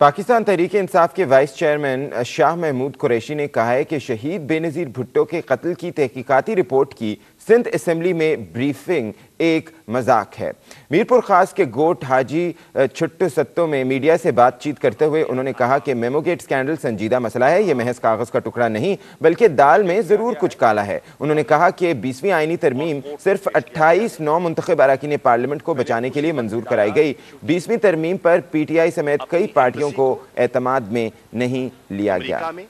पाकिस्तान तहरीक इंसाफ के vice chairman Shah Mahmood Qureshi ने कहा है कि शहीद बेनज़ीर भुट्टो के कत्ल की तहकीकती रिपोर्ट की सिंध असम्बली में ब्रीफिंग एक मजाक है मीरपुर खास के गोट हाजी छुट्टू सत्तों में मीडिया से बातचीत करते हुए उन्होंने कहा कि मेमोगेट स्कैंडल संजीदा मसला है ये महज कागज़ का टुकड़ा नहीं बल्कि दाल में ज़रूर कुछ काला है उन्होंने कहा कि बीसवीं आइनी तरमीम सिर्फ अट्ठाईस नौ मंतखब अरकान पार्लियामेंट को बचाने के लिए मंजूर कराई गई बीसवीं तरमीम पर पी टी आई समेत कई पार्टियों को एतमाद में नहीं लिया गया